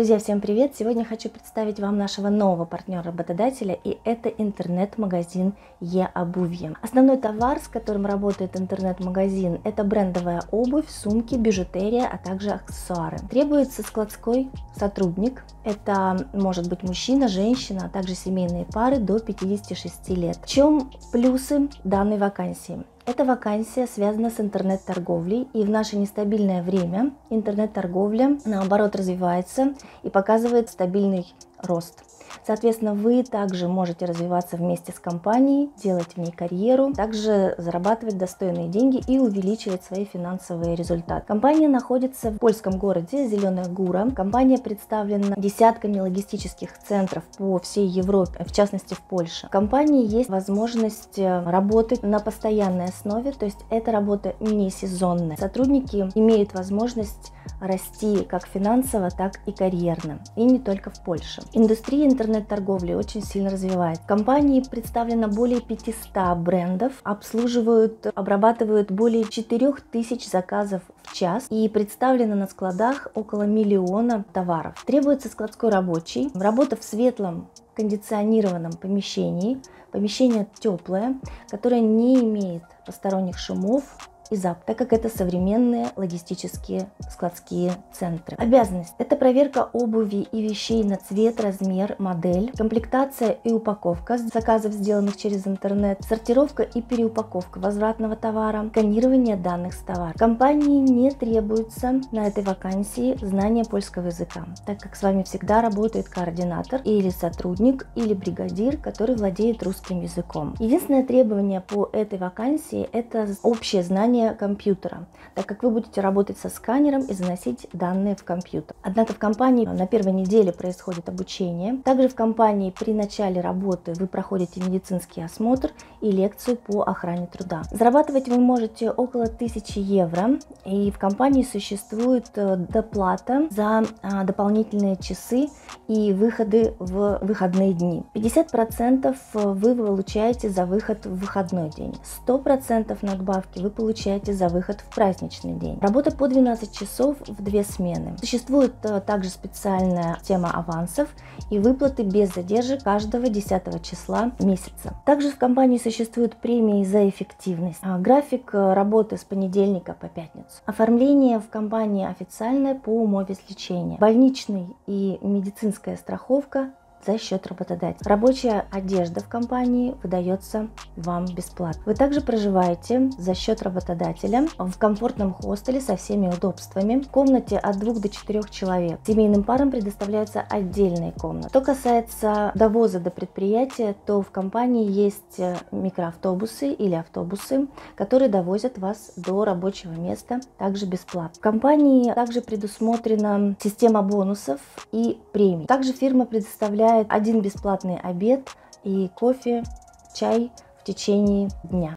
Друзья, всем привет! Сегодня хочу представить вам нашего нового партнера-работодателя, и это интернет-магазин Е-обувье. Основной товар, с которым работает интернет-магазин, это брендовая обувь, сумки, бижутерия, а также аксессуары. Требуется складской сотрудник, это может быть мужчина, женщина, а также семейные пары до 56 лет. В чем плюсы данной вакансии? Эта вакансия связана с интернет-торговлей, и в наше нестабильное время интернет-торговля, наоборот, развивается и показывает стабильный рост. Соответственно, вы также можете развиваться вместе с компанией, делать в ней карьеру, также зарабатывать достойные деньги и увеличивать свои финансовые результаты. Компания находится в польском городе Зеленая Гура. Компания представлена десятками логистических центров по всей Европе, в частности в Польше. В компании есть возможность э, работать на постоянной основе, то есть это работа не сезонная. Сотрудники имеют возможность расти как финансово, так и карьерно. И не только в Польше. Индустрия интернет-торговли очень сильно развивает. компании представлено более 500 брендов, обслуживают, обрабатывают более 4000 заказов в час и представлено на складах около миллиона товаров. Требуется складской рабочий, работа в светлом кондиционированном помещении, помещение теплое, которое не имеет посторонних шумов, и ЗАП, так как это современные логистические складские центры. Обязанность – это проверка обуви и вещей на цвет, размер, модель, комплектация и упаковка заказов, сделанных через интернет, сортировка и переупаковка возвратного товара, сканирование данных с товара. Компании не требуется на этой вакансии знание польского языка, так как с вами всегда работает координатор или сотрудник, или бригадир, который владеет русским языком. Единственное требование по этой вакансии – это общее знание состояние компьютера, так как вы будете работать со сканером и заносить данные в компьютер. Однако в компании на первой неделе происходит обучение. Также в компании при начале работы вы проходите медицинский осмотр и лекцию по охране труда. Зарабатывать вы можете около 1000 евро, и в компании существует э, доплата за а, дополнительные часы и выходы в выходные дни. 50% э, вы получаете за выход в выходной день, 100% надбавки вы получаете получаете за выход в праздничный день. Работа по 12 часов в две смены. Существует э, также специальная тема авансов и выплаты без задержек каждого 10 числа месяца. Также в компании существуют премии за эффективность. А, график э, работы с понедельника по пятницу. Оформление в компании официальное по умове лечения. Больничный и медицинская страховка за счет работодателя. Рабочая одежда в компании выдается вам бесплатно. Вы также проживаете за счет работодателя в комфортном хостеле со всеми удобствами, в комнате от 2 до 4 человек. Семейным парам предоставляется отдельная комната. Что касается довоза до предприятия, то в компании есть э, микроавтобусы или автобусы, которые довозят вас до рабочего места также бесплатно. В компании также предусмотрена система бонусов и премий. Также фирма предоставляет предоставляет один бесплатный обед и кофе, чай в течение дня.